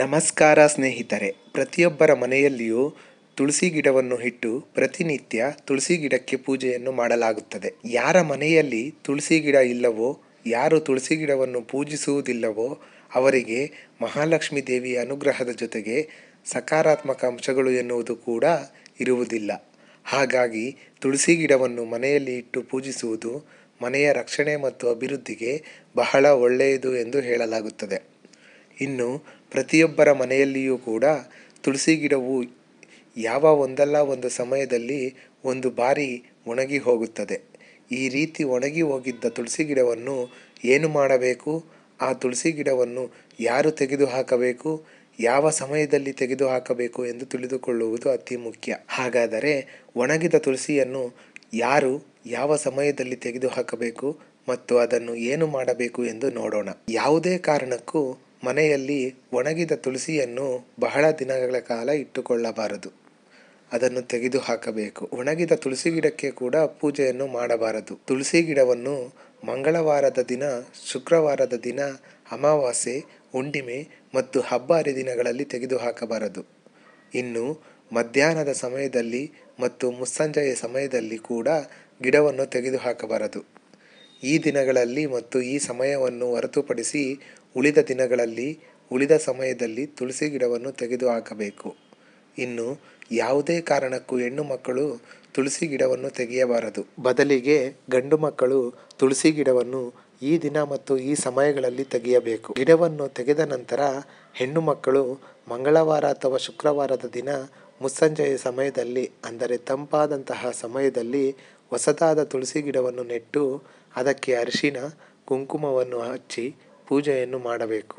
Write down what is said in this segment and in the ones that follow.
ನಮಸ್ಕಾರ ಸ್ನೇಹಿತರೆ ಪ್ರತಿಯೊಬ್ಬರ ಮನೆಯಲ್ಲಿಯೂ ತುಳಸಿ ಗಿಡವನ್ನು ಇಟ್ಟು ಪ್ರತಿನಿತ್ಯ ತುಳಸಿ ಗಿಡಕ್ಕೆ ಪೂಜೆಯನ್ನು ಮಾಡಲಾಗುತ್ತದೆ ಯಾರ ಮನೆಯಲ್ಲಿ ತುಳಸಿ ಗಿಡ ಇಲ್ಲವೋ ಯಾರು ತುಳಸಿ ಗಿಡವನ್ನು ಪೂಜಿಸುವುದಿಲ್ಲವೋ ಅವರಿಗೆ ಮಹಾಲಕ್ಷ್ಮೀ ದೇವಿಯ ಅನುಗ್ರಹದ ಜೊತೆಗೆ ಸಕಾರಾತ್ಮಕ ಅಂಶಗಳು ಎನ್ನುವುದು ಕೂಡ ಇರುವುದಿಲ್ಲ ಹಾಗಾಗಿ ತುಳಸಿ ಗಿಡವನ್ನು ಮನೆಯಲ್ಲಿ ಇಟ್ಟು ಪೂಜಿಸುವುದು ಮನೆಯ ರಕ್ಷಣೆ ಮತ್ತು ಅಭಿವೃದ್ಧಿಗೆ ಬಹಳ ಒಳ್ಳೆಯದು ಎಂದು ಹೇಳಲಾಗುತ್ತದೆ ಇನ್ನು ಪ್ರತಿಯೊಬ್ಬರ ಮನೆಯಲ್ಲಿಯೂ ಕೂಡ ತುಳಸಿ ಗಿಡವು ಯಾವ ಒಂದಲ್ಲ ಒಂದು ಸಮಯದಲ್ಲಿ ಒಂದು ಬಾರಿ ಒಣಗಿ ಹೋಗುತ್ತದೆ ಈ ರೀತಿ ಒಣಗಿ ಹೋಗಿದ್ದ ತುಳಸಿ ಗಿಡವನ್ನು ಏನು ಮಾಡಬೇಕು ಆ ತುಳಸಿ ಗಿಡವನ್ನು ಯಾರು ತೆಗೆದು ಹಾಕಬೇಕು ಯಾವ ಸಮಯದಲ್ಲಿ ತೆಗೆದು ಹಾಕಬೇಕು ಎಂದು ತಿಳಿದುಕೊಳ್ಳುವುದು ಅತಿ ಮುಖ್ಯ ಹಾಗಾದರೆ ಒಣಗಿದ ತುಳಸಿಯನ್ನು ಯಾರು ಯಾವ ಸಮಯದಲ್ಲಿ ತೆಗೆದು ಹಾಕಬೇಕು ಮತ್ತು ಅದನ್ನು ಏನು ಮಾಡಬೇಕು ಎಂದು ನೋಡೋಣ ಯಾವುದೇ ಕಾರಣಕ್ಕೂ ಮನೆಯಲ್ಲಿ ಒಣಗಿದ ತುಳಸಿಯನ್ನು ಬಹಳ ದಿನಗಳ ಕಾಲ ಇಟ್ಟುಕೊಳ್ಳಬಾರದು ಅದನ್ನು ತೆಗೆದು ಹಾಕಬೇಕು ಒಣಗಿದ ತುಳಸಿ ಗಿಡಕ್ಕೆ ಕೂಡ ಪೂಜೆಯನ್ನು ಮಾಡಬಾರದು ತುಳಸಿ ಗಿಡವನ್ನು ಮಂಗಳವಾರದ ದಿನ ಶುಕ್ರವಾರದ ದಿನ ಅಮಾವಾಸ್ಯೆ ಹುಂಡಿಮೆ ಮತ್ತು ಹಬ್ಬ ಹರಿದಿನಗಳಲ್ಲಿ ತೆಗೆದು ಹಾಕಬಾರದು ಇನ್ನು ಮಧ್ಯಾಹ್ನದ ಸಮಯದಲ್ಲಿ ಮತ್ತು ಮುಸ್ಸಂಜೆಯ ಸಮಯದಲ್ಲಿ ಕೂಡ ಗಿಡವನ್ನು ತೆಗೆದು ಹಾಕಬಾರದು ಈ ದಿನಗಳಲ್ಲಿ ಮತ್ತು ಈ ಸಮಯವನ್ನು ಹೊರತುಪಡಿಸಿ ಉಳಿದ ದಿನಗಳಲ್ಲಿ ಉಳಿದ ಸಮಯದಲ್ಲಿ ತುಳಸಿ ಗಿಡವನ್ನು ತೆಗೆದು ಹಾಕಬೇಕು ಇನ್ನು ಯಾವುದೇ ಕಾರಣಕ್ಕೂ ಹೆಣ್ಣು ಮಕ್ಕಳು ತುಳಸಿ ಗಿಡವನ್ನು ತೆಗೆಯಬಾರದು ಬದಲಿಗೆ ಗಂಡು ಮಕ್ಕಳು ತುಳಸಿ ಗಿಡವನ್ನು ಈ ದಿನ ಮತ್ತು ಈ ಸಮಯಗಳಲ್ಲಿ ತೆಗೆಯಬೇಕು ಗಿಡವನ್ನು ತೆಗೆದ ನಂತರ ಹೆಣ್ಣು ಮಕ್ಕಳು ಮಂಗಳವಾರ ಅಥವಾ ಶುಕ್ರವಾರದ ದಿನ ಮುಸ್ಸಂಜೆಯ ಸಮಯದಲ್ಲಿ ಅಂದರೆ ತಂಪಾದಂತಹ ಸಮಯದಲ್ಲಿ ಹೊಸದಾದ ತುಳಸಿ ಗಿಡವನ್ನು ನೆಟ್ಟು ಅದಕ್ಕೆ ಅರಿಶಿನ ಕುಂಕುಮವನ್ನು ಹಚ್ಚಿ ಪೂಜೆಯನ್ನು ಮಾಡಬೇಕು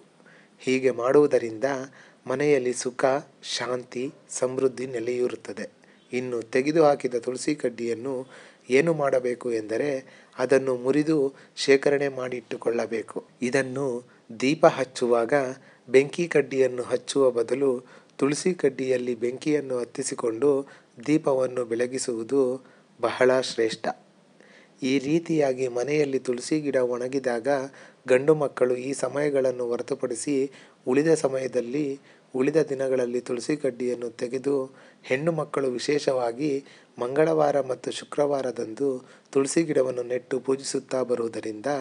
ಹೀಗೆ ಮಾಡುವುದರಿಂದ ಮನೆಯಲ್ಲಿ ಸುಖ ಶಾಂತಿ ಸಮೃದ್ಧಿ ನೆಲೆಯೂರುತ್ತದೆ ಇನ್ನು ತೆಗೆದುಹಾಕಿದ ತುಳಸಿ ಕಡ್ಡಿಯನ್ನು ಏನು ಮಾಡಬೇಕು ಎಂದರೆ ಅದನ್ನು ಮುರಿದು ಶೇಖರಣೆ ಮಾಡಿಟ್ಟುಕೊಳ್ಳಬೇಕು ಇದನ್ನು ದೀಪ ಹಚ್ಚುವಾಗ ಬೆಂಕಿ ಕಡ್ಡಿಯನ್ನು ಹಚ್ಚುವ ಬದಲು ತುಳಸಿ ಕಡ್ಡಿಯಲ್ಲಿ ಬೆಂಕಿಯನ್ನು ಹತ್ತಿಸಿಕೊಂಡು ದೀಪವನ್ನು ಬೆಳಗಿಸುವುದು ಬಹಳ ಶ್ರೇಷ್ಠ ಈ ರೀತಿಯಾಗಿ ಮನೆಯಲ್ಲಿ ತುಳಸಿ ಗಿಡ ಒಣಗಿದಾಗ ಗಂಡು ಮಕ್ಕಳು ಈ ಸಮಯಗಳನ್ನು ಹೊರತುಪಡಿಸಿ ಉಳಿದ ಸಮಯದಲ್ಲಿ ಉಳಿದ ದಿನಗಳಲ್ಲಿ ತುಳಸಿ ಕಡ್ಡಿಯನ್ನು ತೆಗೆದು ಹೆಣ್ಣು ಮಕ್ಕಳು ವಿಶೇಷವಾಗಿ ಮಂಗಳವಾರ ಮತ್ತು ಶುಕ್ರವಾರದಂದು ತುಳಸಿ ಗಿಡವನ್ನು ನೆಟ್ಟು ಪೂಜಿಸುತ್ತಾ ಬರುವುದರಿಂದ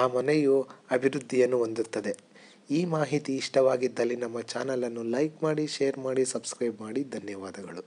ಆ ಮನೆಯು ಅಭಿವೃದ್ಧಿಯನ್ನು ಹೊಂದುತ್ತದೆ ಈ ಮಾಹಿತಿ ಇಷ್ಟವಾಗಿದ್ದಲ್ಲಿ ನಮ್ಮ ಚಾನಲನ್ನು ಲೈಕ್ ಮಾಡಿ ಶೇರ್ ಮಾಡಿ ಸಬ್ಸ್ಕ್ರೈಬ್ ಮಾಡಿ ಧನ್ಯವಾದಗಳು